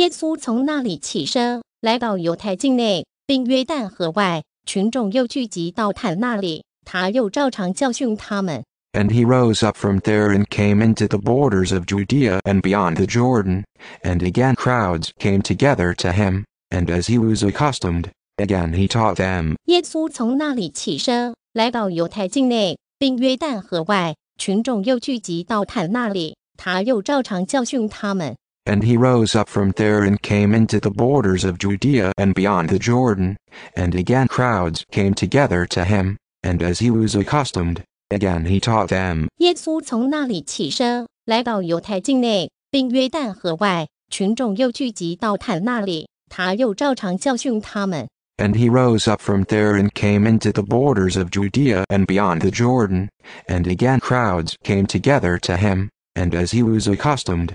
耶稣从那里起身，来到犹太境内，并约旦河外。群众又聚集到他那里，他又照常教训他们。And he rose up from there and came into the borders of Judea and beyond the Jordan, and again crowds came together to him, and as he was accustomed, again he taught them. 耶稣从那里起身，来到犹太境内，并约旦河外，群众又聚集到他那里，他又照常教训他们。and he rose up from there and came into the borders of Judea and beyond the Jordan, and again crowds came together to him, and as he was accustomed, again he taught them. 耶稣从那里起身，来到犹太境内，并约旦河外，群众又聚集到他那里，他又照常教训他们。And he rose up from there and came into the borders of Judea and beyond the Jordan, and again crowds came together to him, and as he was accustomed,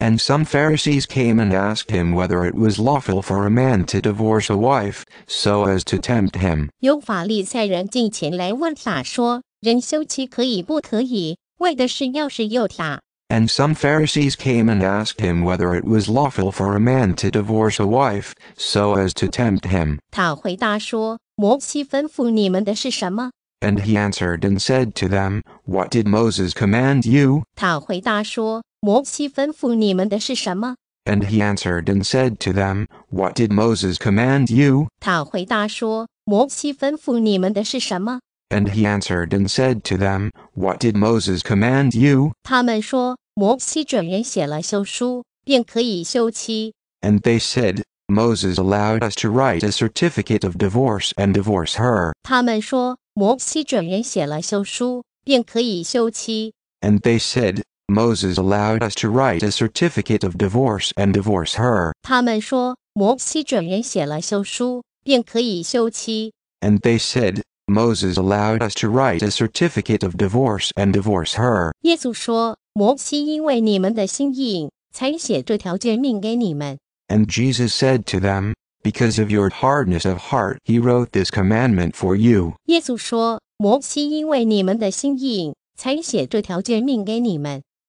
And some Pharisees came and asked him whether it was lawful for a man to divorce a wife, so as to tempt him. And some Pharisees came and asked him whether it was lawful for a man to divorce a wife, so as to tempt him. And he answered and said to them, What did Moses command you? 他回答说。and he answered and said to them, What did Moses command you? 他回答说：“摩西吩咐你们的是什么 And he answered and said to them, What did Moses command you?？” 他们说：“摩西准人写了休书，便可以休妻。And they said, Moses allowed us to write a certificate of divorce and divorce her. ”他们说：“摩西准人写了休书，便可以休妻。” And they said, Moses allowed us to write a certificate of divorce and divorce her. and they said, Moses allowed us to write a certificate of divorce and divorce her. and Jesus said to them, Because of your hardness of heart, he wrote this commandment for you.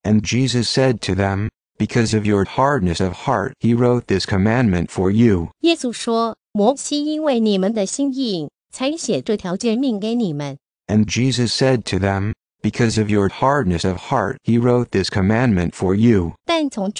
And Jesus said to them, Because of your hardness of heart he wrote this commandment for you. And Jesus said to them, Because of your hardness of heart he wrote this commandment for you. But from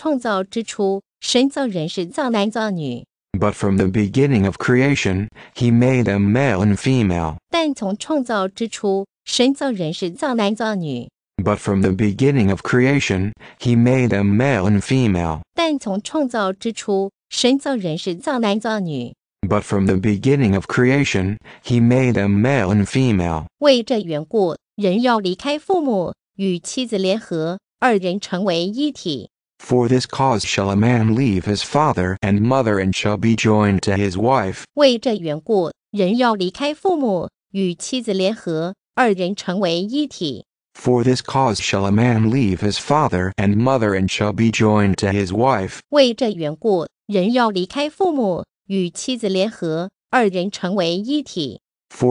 the beginning of creation, he made them male and female. 但从创造之初，神造人是造男造女。but from the beginning of creation, he made them male and female. 但从创造之初，神造人是造男造女。But from the beginning of creation, he made them male and female. 为这缘故，人要离开父母，与妻子联合，二人成为一体。For this cause shall a man leave his father and mother and shall be joined to his wife. 为这缘故，人要离开父母，与妻子联合，二人成为一体。for this cause shall a man leave his father and mother and shall be joined to his wife. For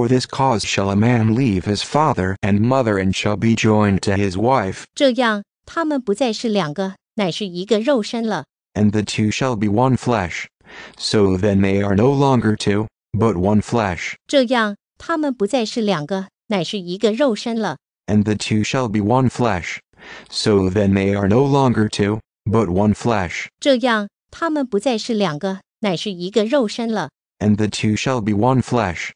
this cause shall a man leave his father and mother and shall be joined to his wife。这样，他们不再是两个，乃是一个肉身了。And the two shall be one flesh. So then they are no longer two, but one flesh。这样，他们不再是两个，乃是一个肉身了。and the two shall be one flesh. So then they are no longer two, but one flesh. 这样，他们不再是两个，乃是一个肉身了。And the two shall be one flesh.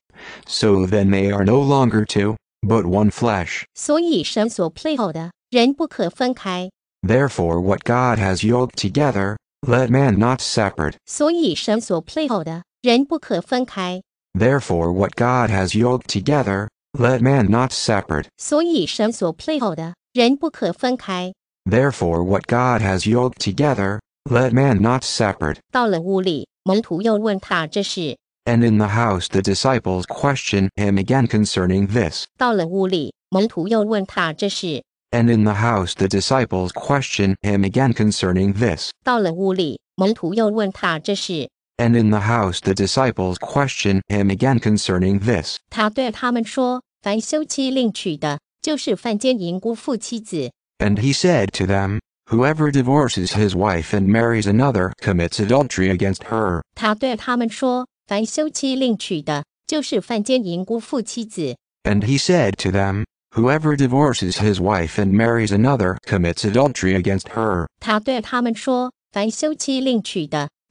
So then they are no longer two, but one flesh. 所以神所配偶的人不可分开。Therefore, what God has yoked together, let man not separate. 所以神所配偶的人不可分开。Therefore, what God has yoked together, let man not separate. Therefore, what God has yoked together, let man not separate. 到了屋里，门徒又问他这事。And in the house the disciples question him again concerning this. 到了屋里，门徒又问他这事。And in the house the disciples question him again concerning this. 到了屋里，门徒又问他这事。and in the house the disciples question him again concerning this. And he said to them, Whoever divorces his wife and marries another commits adultery against her. And he said to them, Whoever divorces his wife and marries another commits adultery against her.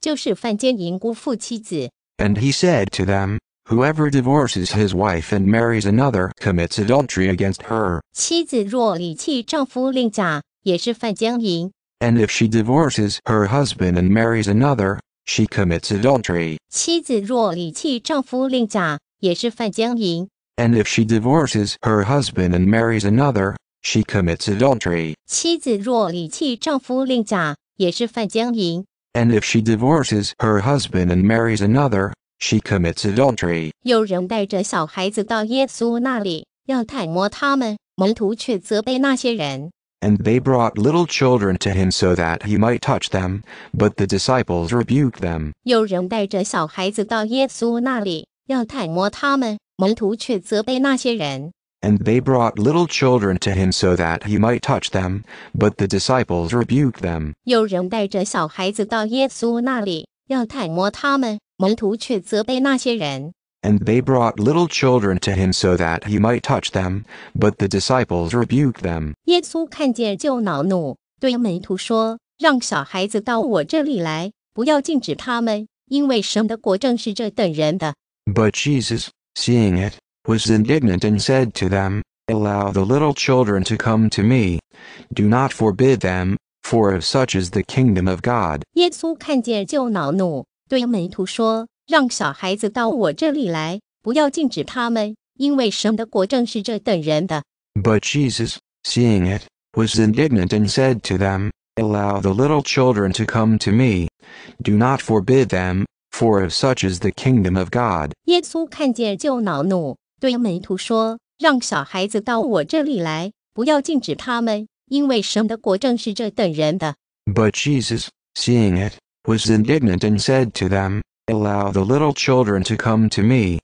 就是犯奸淫辜负妻子。And he said to them, Whoever divorces his wife and marries another commits adultery against her. 妻子若离弃丈夫另嫁，也是犯奸淫。And if she divorces her husband and marries another, she commits adultery. 妻子若离弃丈夫另嫁，也是犯奸淫。And if she divorces her husband and marries another, she commits adultery. 妻子若离弃丈夫另嫁，也是犯奸淫。and if she divorces her husband and marries another, she commits adultery. 有人带着小孩子到耶稣那里，要探摸他们，门徒却责备那些人。And they brought little children to him so that he might touch them, but the disciples rebuked them. 有人带着小孩子到耶稣那里，要探摸他们，门徒却责备那些人。and they brought little children to him so that he might touch them, but the disciples rebuked them. 有人带着小孩子到耶稣那里，要探摸他们，门徒却责备那些人。And they brought little children to him so that he might touch them, but the disciples rebuked them. 耶稣看见就恼怒，对门徒说：“让小孩子到我这里来，不要禁止他们，因为神的国正是这等人的。” But Jesus, seeing it, was indignant and said to them, Allow the little children to come to me. Do not forbid them, for of such is the kingdom of God. 耶稣看见就恼怒，对门徒说：“让小孩子到我这里来，不要禁止他们，因为神的国正是这等人的。” But Jesus, seeing it, was indignant and said to them, Allow the little children to come to me. Do not forbid them, for of such is the kingdom of God. 耶稣看见就恼怒，对门徒说：“让小孩子到我这里来，不要禁止他们，因为神的国正是这等人的。” But Jesus, seeing it, was indignant and said to them, Allow the little children to come to me.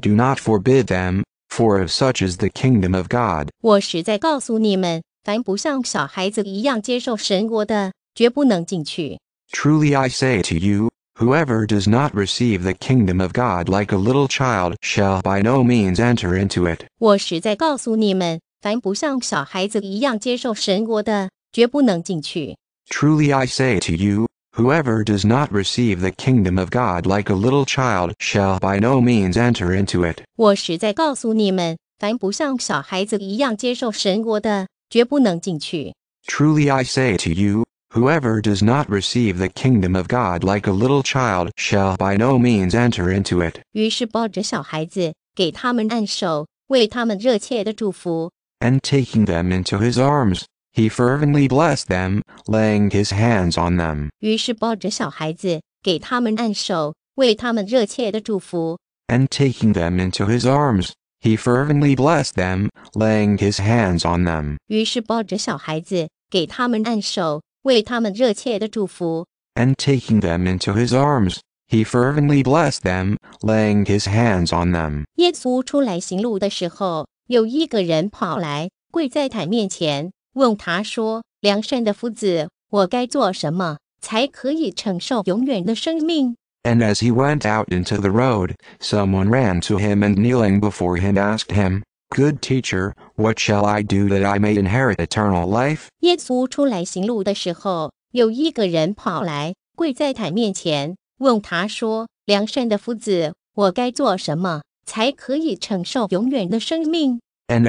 Do not forbid them, for of such is the kingdom of God. 我实在告诉你们，凡不像小孩子一样接受神国的，绝不能进去。Truly I say to you, Whoever does not receive the kingdom of God like a little child shall by no means enter into it. 我实在告诉你们，凡不像小孩子一样接受神国的，绝不能进去。Truly I say to you, whoever does not receive the kingdom of God like a little child shall by no means enter into it. 我实在告诉你们，凡不像小孩子一样接受神国的，绝不能进去。Truly I say to you. Whoever does not receive the kingdom of God like a little child shall by no means enter into it. 于是抱着小孩子，给他们按手，为他们热切的祝福。And taking them into his arms, he fervently blessed them, laying his hands on them. 于是抱着小孩子，给他们按手，为他们热切的祝福。And taking them into his arms, he fervently blessed them, laying his hands on them. 于是抱着小孩子，给他们按手，为他们热切的祝福。And taking them into his arms, he fervently blessed them, laying his hands on them. 耶稣出来行路的时候，有一个人跑来，跪在他面前，问他说：“良善的夫子，我该做什么才可以承受永远的生命？” And as he went out into the road, someone ran to him and kneeling before him asked him, Good teacher, what shall I do that I may inherit eternal life? And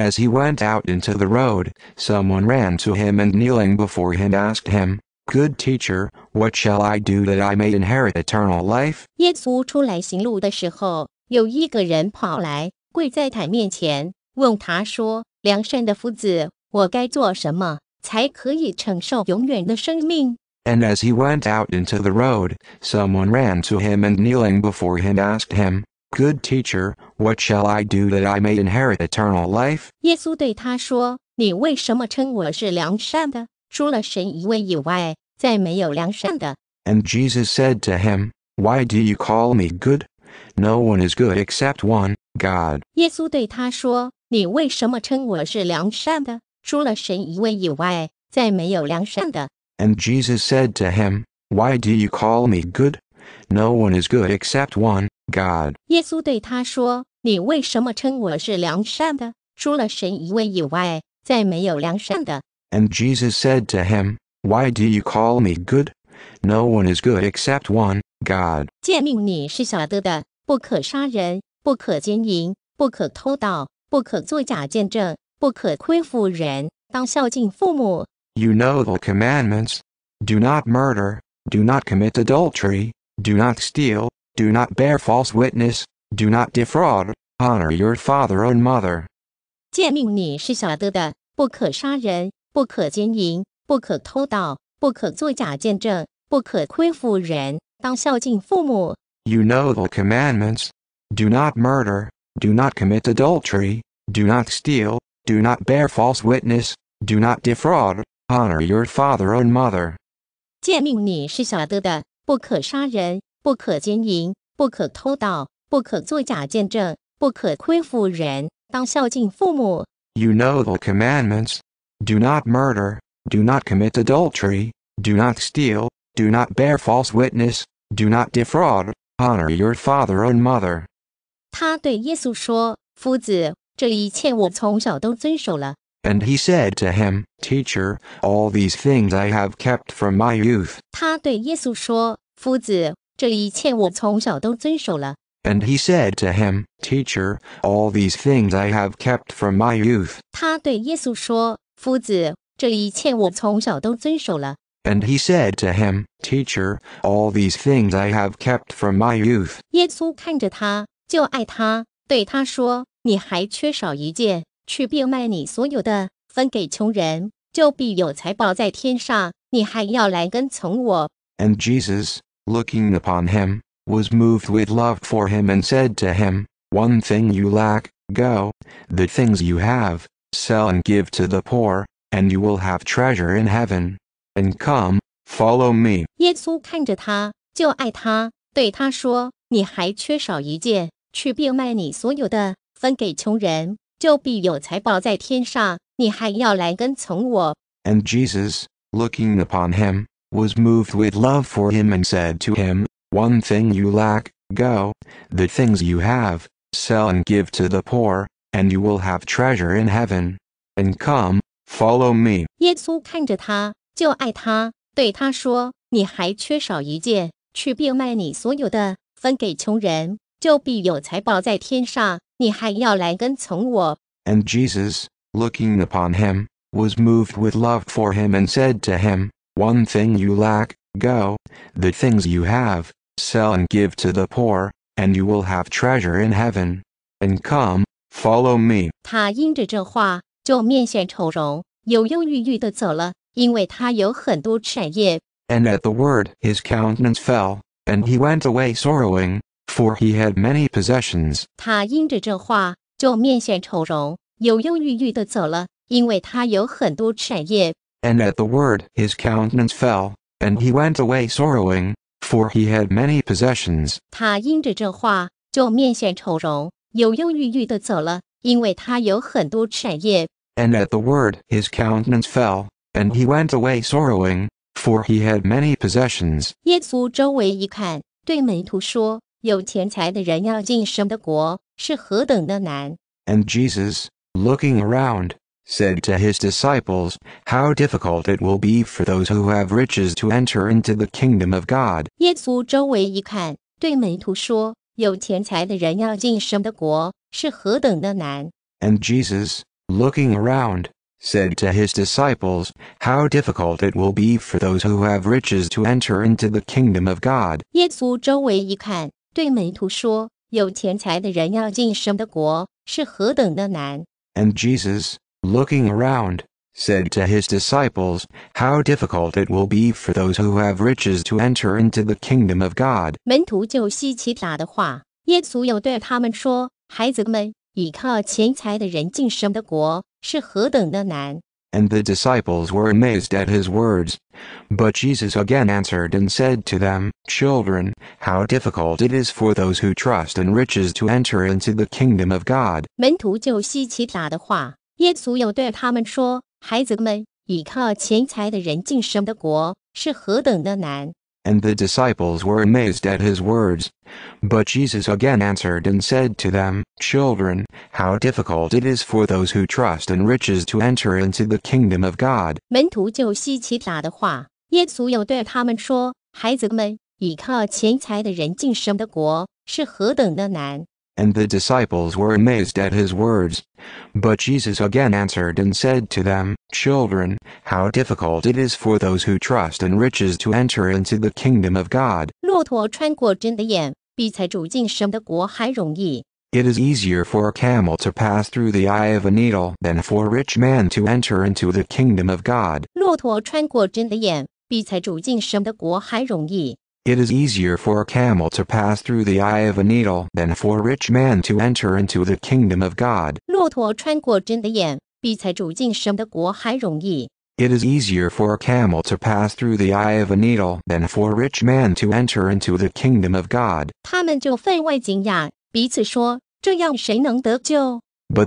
as he went out into the road, someone ran to him and kneeling before him asked him, "Good teacher, what shall I do that I may inherit eternal life?" 耶稣出来行路的时候，有一个人跑来，跪在他面前。问他说：“良善的夫子，我该做什么才可以承受永远的生命？” And as he went out into the road, someone ran to him and kneeling before him asked him, Good teacher, what shall I do that I may inherit eternal life? 耶稣对他说：“你为什么称我是良善的？除了神一位以外，再没有良善的。” And Jesus said to him, Why do you call me good? No one is good except one, God. 耶稣对他说：“ and Jesus said to him, "Why do you call me good? No one is good except one, God." 耶稣对他说：“你为什么称我是良善的？除了神一位以外，再没有良善的。” And Jesus said to him, "Why do you call me good? No one is good except one, God." 诫命你是晓得的：不可杀人，不可奸淫，不可偷盗。不可作假见证，不可亏负人，当孝敬父母。You know the commandments: Do not murder, do not commit adultery, do not steal, do not bear false witness, do not defraud, honor your father and mother. 诫命你是晓得的：不可杀人，不可奸淫，不可偷盗，不可作假见证，不可亏负人，当孝敬父母。You know the commandments: Do not murder. Do not commit adultery. Do not steal. Do not bear false witness. Do not defraud. Honor your father and mother. You know the commandments. Do not murder. Do not commit adultery. Do not steal. Do not bear false witness. Do not defraud. Honor your father and mother. 他对耶稣说：“夫子，这一切我从小都遵守了。” And he said to him, Teacher, all these things I have kept from my youth. 他对耶稣说：“夫子，这一切我从小都遵守了。” And he said to him, Teacher, all these things I have kept from my youth. 他对耶稣说：“夫子，这一切我从小都遵守了。” And he said to him, Teacher, all these things I have kept from my youth. 耶稣看着他，就爱他，对他说：“你还缺少一件，去变卖你所有的，分给穷人，就必有财宝在天上。你还要来跟从我。” And Jesus, looking upon him, was moved with love for him and said to him, One thing you lack, go, the things you have, sell and give to the poor, and you will have treasure in heaven. And come, follow me. 耶稣看着他，就爱他，对他说：“你还缺少一件。” And Jesus, looking upon him, was moved with love for him and said to him, One thing you lack, go, the things you have, sell and give to the poor, and you will have treasure in heaven. And come, follow me. 耶稣看着他，就爱他，对他说：“你还缺少一件，去变卖你所有的，分给穷人，就必有财宝在天上，你还要来跟从我。And Jesus, looking upon him, was moved with love for him and said to him, One thing you lack, go, the things you have, sell and give to the poor, and you will have treasure in heaven. And come, follow me. 他因着这话就面显愁容，犹犹豫豫的走了，因为他有很多产业。And at the word his countenance fell, and he went away sorrowing, for he had many possessions. 他因着这话就面现愁容，犹犹豫豫地走了，因为他有很多产业。And at the word his countenance fell, and he went away sorrowing, for he had many possessions. 他因着这话就面现愁容，犹犹豫豫地走了，因为他有很多产业。And at the word his countenance fell, and he went away sorrowing, for he had many possessions. 耶稣周围一看，对门徒说。有钱财的人要进神的国是何等的难。And Jesus, looking around, said to his disciples, How difficult it will be for those who have riches to enter into the kingdom of God. 耶稣周围一看，对门徒说：“有钱财的人要进神的国是何等的难。” And Jesus, looking around, said to his disciples, How difficult it will be for those who have riches to enter into the kingdom of God. 耶稣周围一看，对门徒说：“有钱财的人要进神的国，是何等的难！”门徒就希奇塔的话。耶稣又对他们说：“孩子们，倚靠钱财的人进神的国，是何等的难！” and the disciples were amazed at his words. But Jesus again answered and said to them, Children, how difficult it is for those who trust in riches to enter into the kingdom of God and the disciples were amazed at his words. But Jesus again answered and said to them, Children, how difficult it is for those who trust in riches to enter into the kingdom of God and the disciples were amazed at his words. But Jesus again answered and said to them, Children, how difficult it is for those who trust in riches to enter into the kingdom of God. It is easier for a camel to pass through the eye of a needle than for a rich man to enter into the kingdom of God. It is easier for a camel to pass through the eye of a needle than for a rich man to enter into the kingdom of God. It is easier for a camel to pass through the eye of a needle than for a rich man to enter into the kingdom of God. But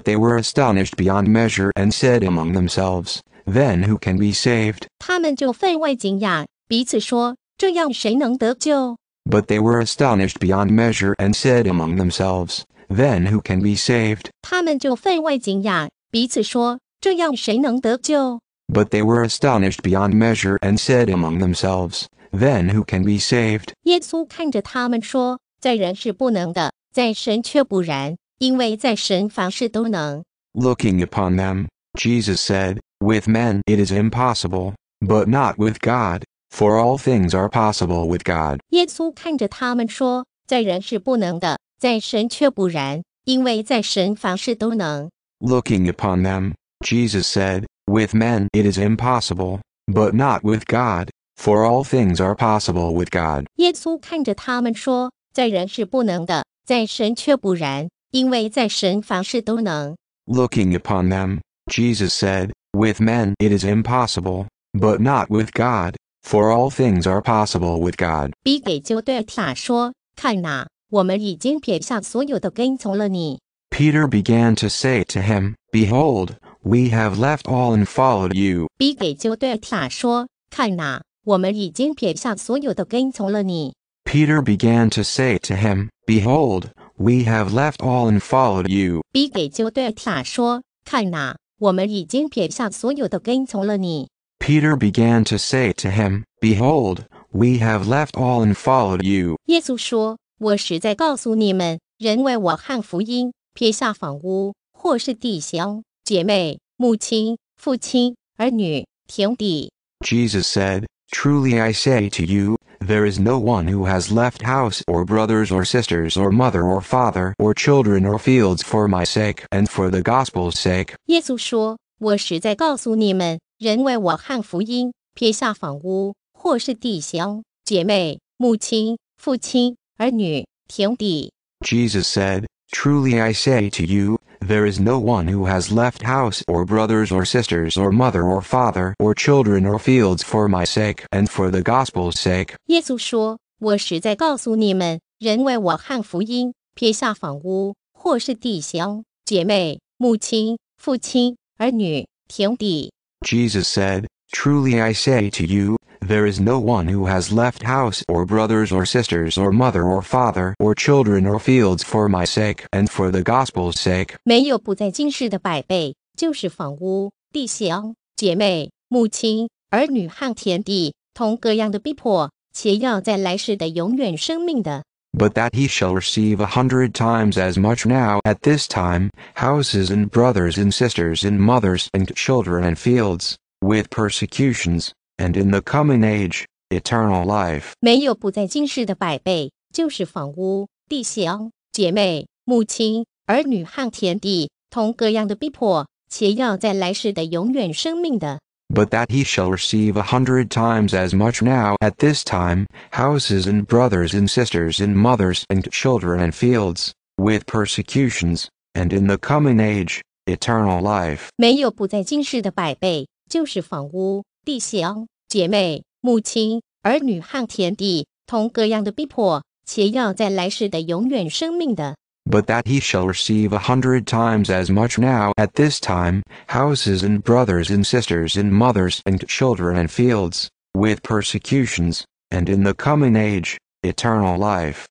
they were astonished beyond measure and said among themselves, Then who can be saved? ”他们就分外惊讶，彼此说：这样谁能得救? But they were astonished beyond measure and said among themselves, Then who can be saved? 他们就分外惊讶，彼此说：这样谁能得救？But they were astonished beyond measure and said among themselves, Then who can be saved? 耶稣看着他们说：在人是不能的，在神却不然，因为在神凡事都能。Looking upon them, Jesus said, With men it is impossible, but not with God. For all things are possible with God。耶稣看着他们说：“在人是不能的，在神却不然，因为在神凡事都能。” Looking upon them, Jesus said, "With men it is impossible, but not with God, for all things are possible with God." 耶稣看着他们说：“在人是不能的，在神却不然，因为在神凡事都能。” Looking upon them, Jesus said, "With men it is impossible, but not with God." For all things are possible with God. 给就对塔说：“看哪，我们已经撇下所有的跟从了你。” Peter began to say to him, Behold, we have left all and followed you. B 给就对塔说：“看哪，我们已经撇下所有的跟从了你。” Peter began to say to him, Behold, we have left all and followed you. B 给就对塔说：“看哪，我们已经撇下所有的跟从了你。” Peter began to say to him, Behold, we have left all and followed you. 耶稣说：“我实在告诉你们，人为我汉福音，撇下房屋，或是弟兄、姐妹、母亲、父亲、儿女、田地。” Jesus said, Truly I say to you, there is no one who has left house or brothers or sisters or mother or father or children or fields for my sake and for the gospel's sake. 耶稣说：“我实在告诉你们，人为我汉福音，撇下房屋或是弟兄、姐妹、母亲、父亲、儿女、田地。Jesus said, Truly I say to you, there is no one who has left house or brothers or sisters or mother or father or children or fields for my sake and for the gospel's sake. 耶稣说：“我实在告诉你们，人为我汉福音，撇下房屋或是弟兄、姐妹、母亲、父亲、儿女、田地。” Jesus said, Truly I say to you, there is no one who has left house or brothers or sisters or mother or father or children or fields for my sake and for the gospel's sake。没有不在今世的百倍，就是房屋、弟兄、姐妹、母亲、儿女和田地，同各样的逼迫，且要在来世的永远生命的 but that he shall receive a hundred times as much now at this time, houses and brothers and sisters and mothers and children and fields, with persecutions, and in the coming age, eternal life. 没有不在今世的百倍，就是房屋、弟兄、姐妹、母亲、儿女和田地，同各样的逼迫，且要在来世的永远生命的 but that he shall receive a hundred times as much now at this time, houses and brothers and sisters and mothers and children and fields, with persecutions, and in the coming age, eternal life. 没有不在今世的百倍，就是房屋、弟兄、姐妹、母亲、儿女和田地，同各样的逼迫，且要在来世的永远生命的 but that he shall receive a hundred times as much now at this time, houses and brothers and sisters and mothers and children and fields, with persecutions, and in the coming age, eternal life.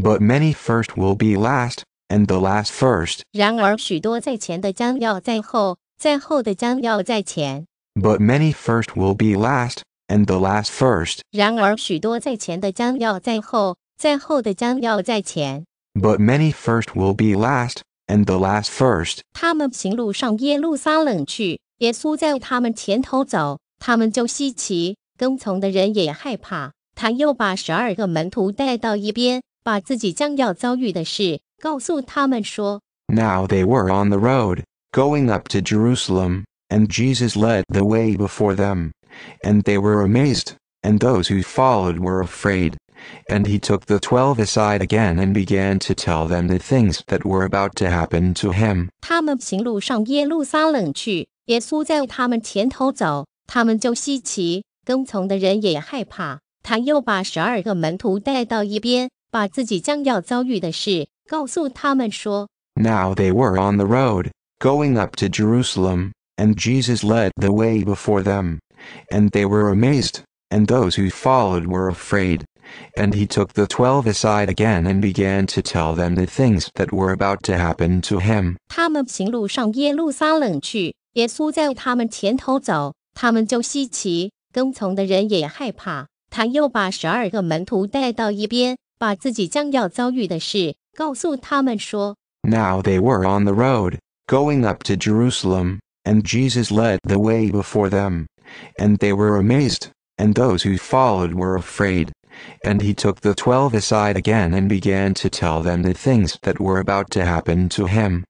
but many first will be last, and the last first. but many first will be last, and the last first. 然而，许多在前的将要在后，在后的将要在前。But many first will be last, and the last first. 他们行路上耶路撒冷去，耶稣在他们前头走，他们就稀奇，跟从的人也害怕。他又把十二个门徒带到一边，把自己将要遭遇的事告诉他们说。Now they were on the road, going up to Jerusalem, and Jesus led the way before them and they were amazed, and those who followed were afraid. And he took the twelve aside again and began to tell them the things that were about to happen to him. Now they were on the road, going up to Jerusalem, and Jesus led the way before them and they were amazed, and those who followed were afraid. And he took the twelve aside again and began to tell them the things that were about to happen to him. Now they were on the road, going up to Jerusalem, and Jesus led the way before them and they were amazed, and those who followed were afraid. And he took the twelve aside again and began to tell them the things that were about to happen to him.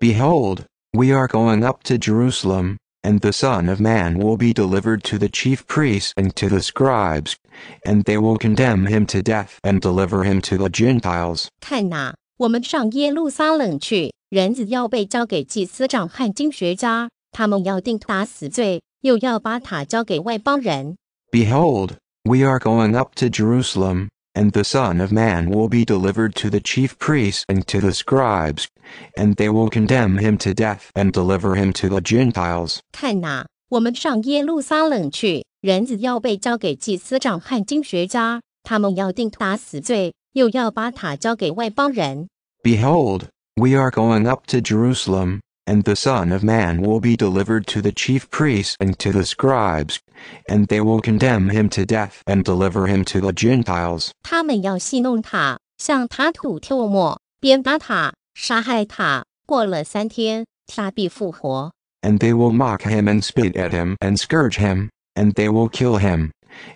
Behold, we are going up to Jerusalem, and the Son of Man will be delivered to the chief priests and to the scribes, and they will condemn him to death and deliver him to the Gentiles. 看哪，我们上耶路撒冷去，人子要被交给祭司长和经学家，他们要定他死罪，又要把他交给外邦人。Behold, we are going up to Jerusalem. And the Son of Man will be delivered to the chief priests and to the scribes, and they will condemn him to death and deliver him to the Gentiles. 看哪，我们上耶路撒冷去，人子要被交给祭司长和经学家，他们要定他死罪，又要把他交给外邦人。Behold, we are going up to Jerusalem, and the Son of Man will be delivered to the chief priests and to the scribes, and they will condemn him to death and deliver him to the Gentiles. 他们要戏弄他，向他吐唾沫，鞭打他，杀害他。过了三天，他必复活。And they will mock him and spit at him and scourge him, and they will kill him.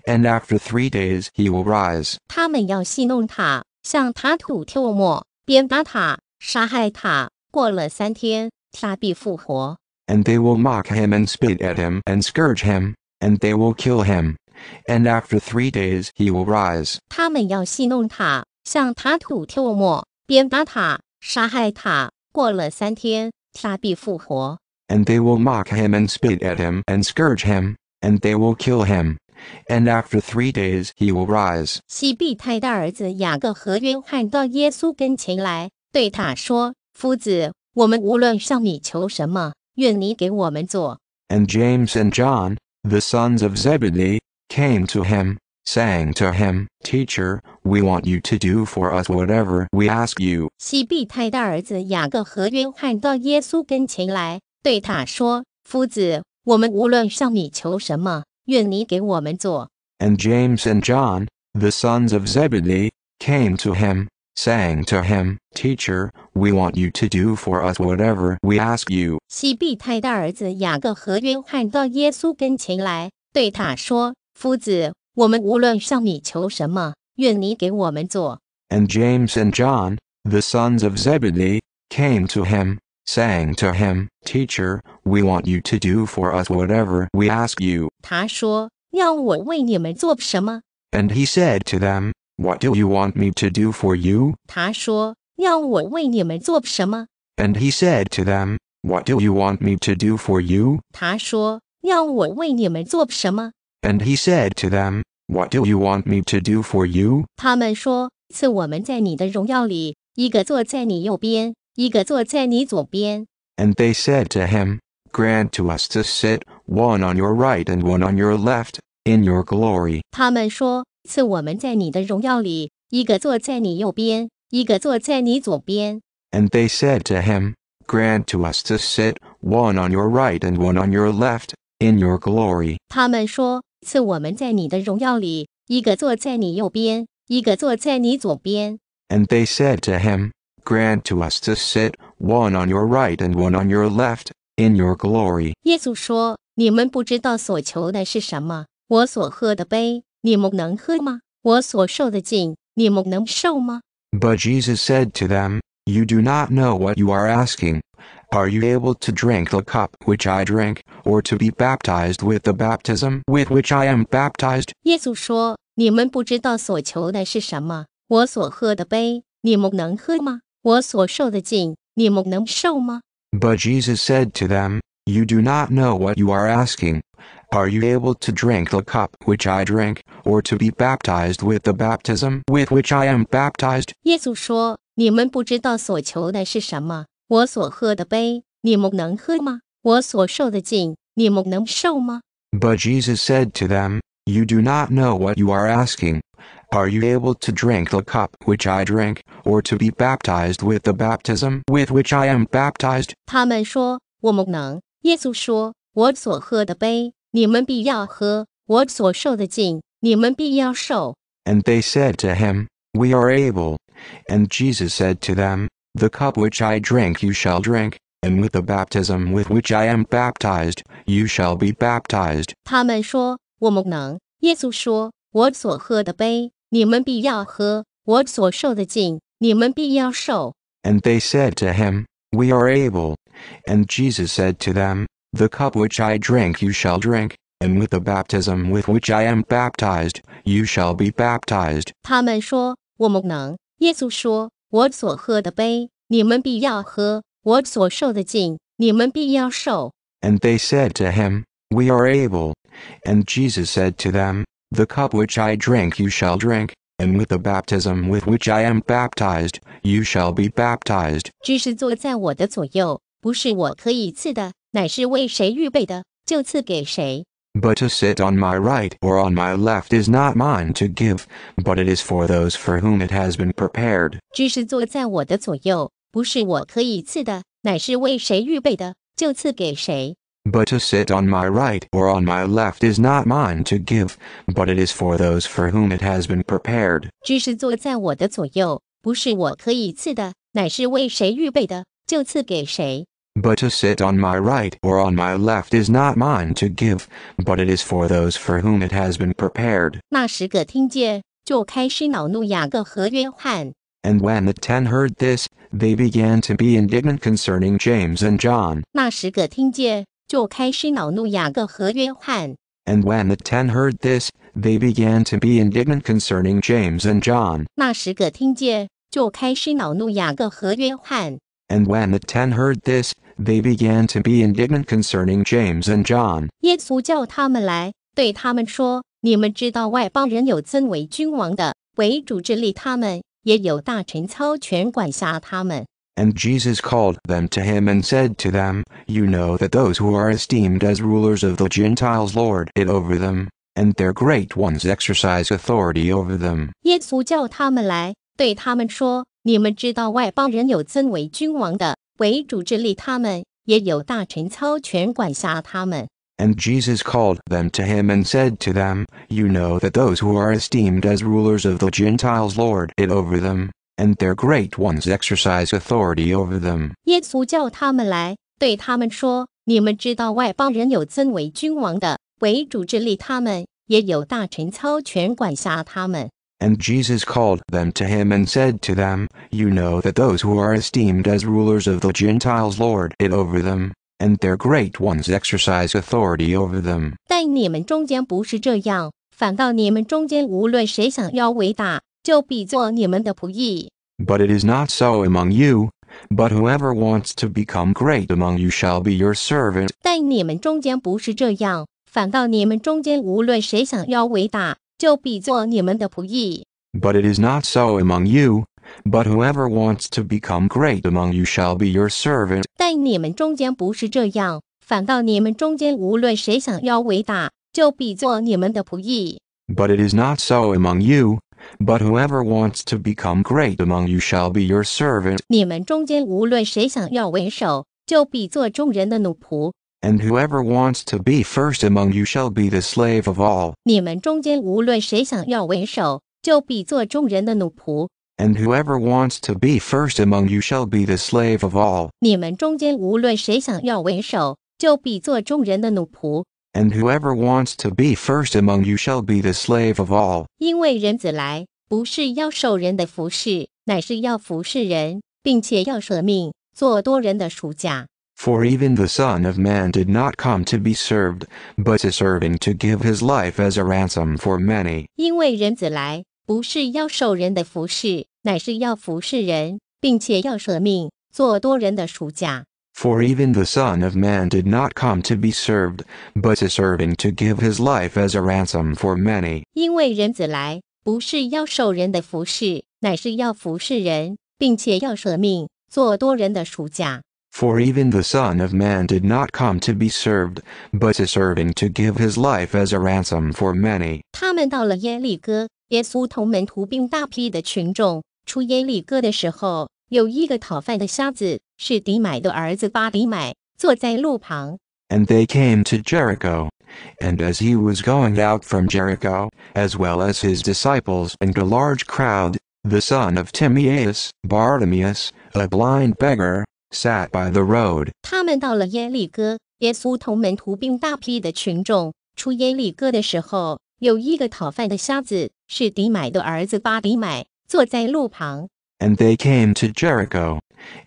And after three days he will rise. 他们要戏弄他，向他吐唾沫，鞭打他，杀害他。过了三天，and they will mock him and spit at him and scourge him, and they will kill him. And after three days he will rise. 他们要戏弄他，向他吐唾沫，鞭打他，杀害他。过了三天，他必复活。And they will mock him and spit at him and scourge him, and they will kill him. And after three days he will rise. 西庇太的儿子雅各和约翰到耶稣跟前来，对他说：“夫子，and James and John, the sons of Zebedee, came to him, saying to him, Teacher, we want you to do for us whatever we ask you. And James and John, the sons of Zebedee, came to him, saying to him, Teacher, we want you to do for us whatever we ask you. 西庇太的儿子雅各和约翰到耶稣跟前来，对他说：“夫子，我们无论向你求什么，愿你给我们做。” And James and John, the sons of Zebedee, came to him, saying to him, Teacher, we want you to do for us whatever we ask you. 他说：“要我为你们做什么？” And he said to them, what do you want me to do for you? And he said to them, What do you want me to do for you? And he said to them, What do you want me to do for you? and they said to him, Grant to us to sit, one on your right and one on your left, in your glory. 他们说，and they said to him, Grant to us to sit, one on your right and one on your left, in your glory. And they said to him, Grant to us to sit, one on your right and one on your left, in your glory. 耶稣说：“你们不知道所求的是什么。我所喝的杯，你们能喝吗？我所受的尽，你们能受吗？But Jesus said to them, You do not know what you are asking. Are you able to drink the cup which I drink, or to be baptized with the baptism with which I am baptized? 耶稣说：“你们不知道所求的是什么。我所喝的杯，你们能喝吗？我所受的尽，你们能受吗？” But Jesus said to them, You do not know what you are asking. Are you able to drink the cup which I drink, or to be baptized with the baptism with which I am baptized? 耶稣说：“你们不知道所求的是什么。我所喝的杯，你们能喝吗？我所受的劲，你们能受吗？” But Jesus said to them, You do not know what you are asking. Are you able to drink the cup which I drink, or to be baptized with the baptism with which I am baptized? 他们说：“我们能。”耶稣说：“我所喝的杯。”你们必要喝我所受的尽，你们必要受。And they said to him, We are able. And Jesus said to them, The cup which I drink you shall drink, and with the baptism with which I am baptized, you shall be baptized. 他们说，我们能。耶稣说，我所喝的杯，你们必要喝；我所受的尽，你们必要受。And they said to him, We are able. And Jesus said to them, the cup which I drink you shall drink, and with the baptism with which I am baptized, you shall be baptized. 他们说：“我们能。”耶稣说：“我所喝的杯，你们必要喝；我所受的敬，你们必要受。” And they said to him, We are able. And Jesus said to them, The cup which I drink you shall drink, and with the baptism with which I am baptized, you shall be baptized. But to sit on my right or on my left is not mine to give, but it is for those for whom it has been prepared. 只是坐在我的左右，不是我可以赐的，乃是为谁预备的，就赐给谁。But to sit on my right or on my left is not mine to give, but it is for those for whom it has been prepared. 只是坐在我的左右，不是我可以赐的，乃是为谁预备的，就赐给谁。but to sit on my right or on my left is not mine to give, but it is for those for whom it has been prepared. And when the ten heard this, they began to be indignant concerning James and John. And when the ten heard this, they began to be indignant concerning James and John. And when the ten heard this, they began to be indignant concerning James and John. 耶稣叫他们来，对他们说：“你们知道外邦人有尊为君王的，为主治理他们，也有大臣操权管辖他们。” And Jesus called them to him and said to them, You know that those who are esteemed as rulers of the Gentiles lord it over them, and their great ones exercise authority over them. 耶稣叫他们来，对他们说：“你们知道外邦人有尊为君王的，and Jesus called them to him and said to them, You know that those who are esteemed as rulers of the Gentiles lord it over them, and their great ones exercise authority over them. 耶稣叫他们来，对他们说：你们知道外邦人有尊为君王的，为主治理他们，也有大臣操权管辖他们。and Jesus called them to him and said to them, You know that those who are esteemed as rulers of the Gentiles lord it over them, and their great ones exercise authority over them. But it is not so among you. But whoever wants to become great among you shall be your servant. 但你们中间不是这样，反倒你们中间无论谁想要为大，就比作你们的仆役。But it is not so among you, but whoever wants to become great among you shall be your servant. 但你们中间不是这样，反倒你们中间无论谁想要伟大，就比作你们的仆役。But it is not so among you, but whoever wants to become great among you shall be your servant and whoever wants to be first among you shall be the slave of all. 你们中间无论谁想要为首，就必做众人的奴仆。And whoever wants to be first among you shall be the slave of all. 你们中间无论谁想要为首，就必做众人的奴仆。And whoever wants to be first among you shall be the slave of all. 因为人子来，不是要受人的服侍，乃是要服侍人，并且要舍命，做多人的赎价。for even the Son of Man did not come to be served, but to serve and to give his life as a ransom for many. for even the Son of Man did not come to be served, but to serve and to give his life as a ransom for many. For even the Son of Man did not come to be served, but is serving to give his life as a ransom for many。他们到了耶利哥，耶稣同门徒并大批的群众出耶利哥的时候，有一个讨饭的瞎子，是迪买的儿子巴迪买，坐在路旁。And they came to Jericho. And as he was going out from Jericho, as well as his disciples and a large crowd, the son of Timaeus, Bartimaeus, a blind beggar, sat by the road。他们到了耶利哥，耶稣同门徒并大批的群众出耶利哥的时候，有一个讨饭的瞎子，是迪买的儿子巴迪买，坐在路旁。And they came to Jericho.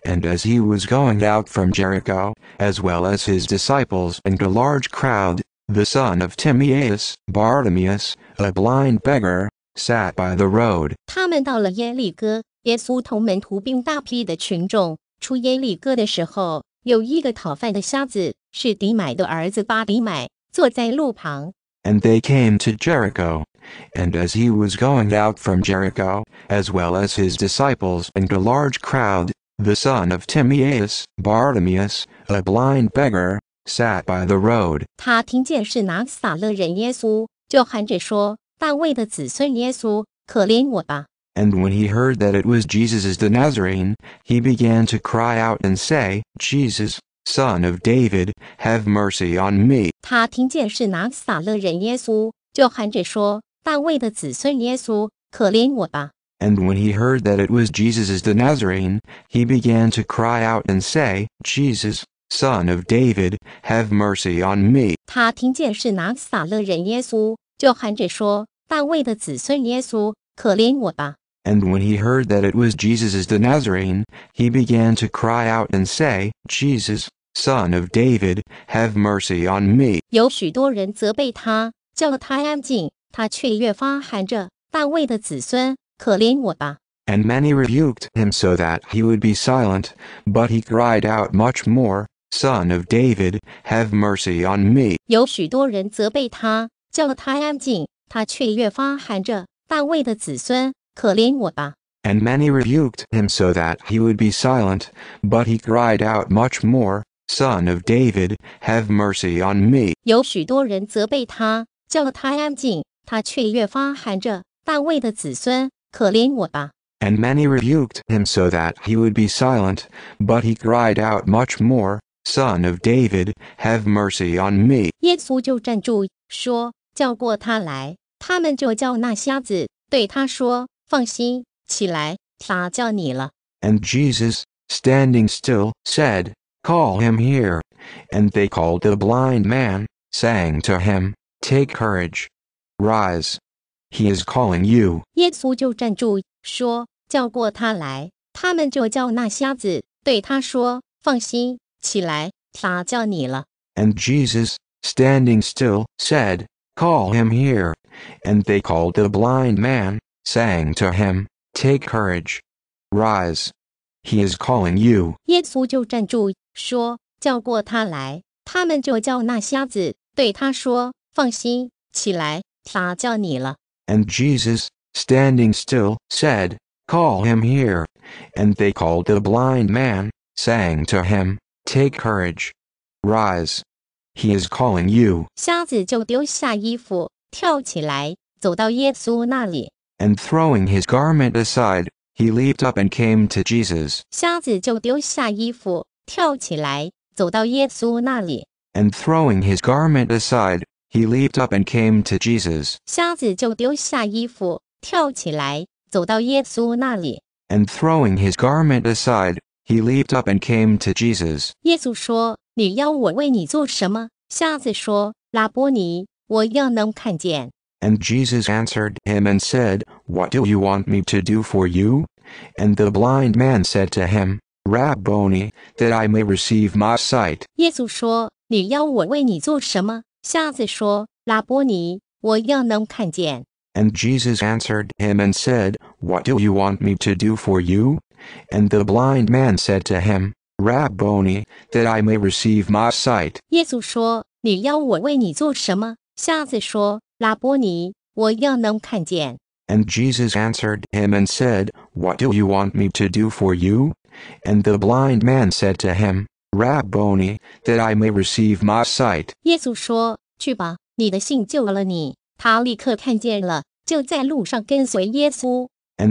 And as he was going out from Jericho, as well as his disciples and a large crowd, the son of Timaeus, Bartimaeus, a blind beggar, sat by the road. 他们到了耶利哥，耶稣同门徒并大批的群众出耶利哥的时候，有一个讨饭的瞎子，是迪买的儿子巴迪买，坐在路旁。And they came to Jericho, and as he was going out from Jericho, as well as his disciples and a large crowd, the son of Timaeus, Bartimaeus, a blind beggar, sat by the road. 他听见是拿撒勒人耶稣，就喊着说：“大卫的子孙耶稣，可怜我吧！” And when he heard that it was Jesus the Nazarene, he began to cry out and say, Jesus, son of David, have mercy on me. 他听见是拿撒勒人耶稣，就喊着说：“大卫的子孙耶稣，可怜我吧。” And when he heard that it was Jesus the Nazarene, he began to cry out and say, Jesus, son of David, have mercy on me. 他听见是拿撒勒人耶稣，就喊着说：“大卫的子孙耶稣，可怜我吧。” And when he heard that it was Jesus the Nazarene, he began to cry out and say, Jesus, Son of David, have mercy on me. 有许多人责备他，叫他安静，他却越发喊着：“大卫的子孙，可怜我吧！” And many rebuked him so that he would be silent, but he cried out much more, Son of David, have mercy on me. 有许多人责备他，叫他安静，他却越发喊着：“大卫的子孙，可怜我吧。And many rebuked him so that he would be silent, but he cried out much more, Son of David, have mercy on me. And many rebuked him so that he would be silent, but he cried out much more, Son of David, have mercy on me. 耶稣就站住，说：“叫过他来。”他们就叫那瞎子对他说。and Jesus, standing still, said, Call him here. And they called the blind man, saying to him, Take courage, rise, he is calling you. 耶稣就站住，说：“叫过他来。”他们就叫那瞎子对他说：“放心，起来，他叫你了。” And Jesus, standing still, said, Call him here. And they called the blind man, saying to him, Take courage. Rise. He is calling you. And Jesus, standing still, said, Call him here. And they called the blind man, saying to him, Take courage. Rise. He is calling you. 瞎子就丢下衣服，跳起来，走到耶稣那里。and throwing his garment aside, he leaped up and came to Jesus. And throwing his garment aside, he leaped up and came to Jesus. And throwing his garment aside, he leaped up and came to Jesus. 耶稣说：“你要我为你做什么？”瞎子说：“拉波尼，我要能看见。” And Jesus answered him and said, What do you want me to do for you? And the blind man said to him, Rabboni, that I may receive my sight. 耶稣说：“你要我为你做什么？”瞎子说：“拉波尼，我要能看见。” And Jesus answered him and said, What do you want me to do for you? And the blind man said to him, Rabboni, that I may receive my sight. 耶稣说：“你要我为你做什么？”瞎子说：“ and Jesus answered him and said, What do you want me to do for you? And the blind man said to him, Rabboni, that I may receive my sight. and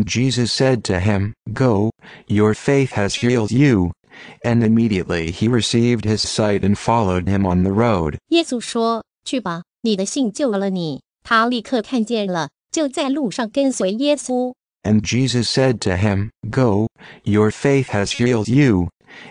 Jesus said to him, Go, your faith has healed you. And immediately he received his sight and followed him on the road. 耶稣说：“去吧，你的信救了你。他立刻看见了，就在路上跟随耶稣。And Jesus said to him, Go, your faith has healed you.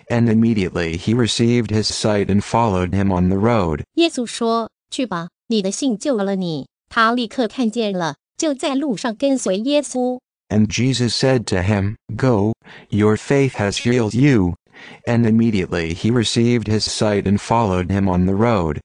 And immediately he received his sight and followed him on the road. 耶稣说：“去吧，你的信救了你。”他立刻看见了，就在路上跟随耶稣。And Jesus said to him, Go, your faith has healed you. And immediately he received his sight and followed him on the road.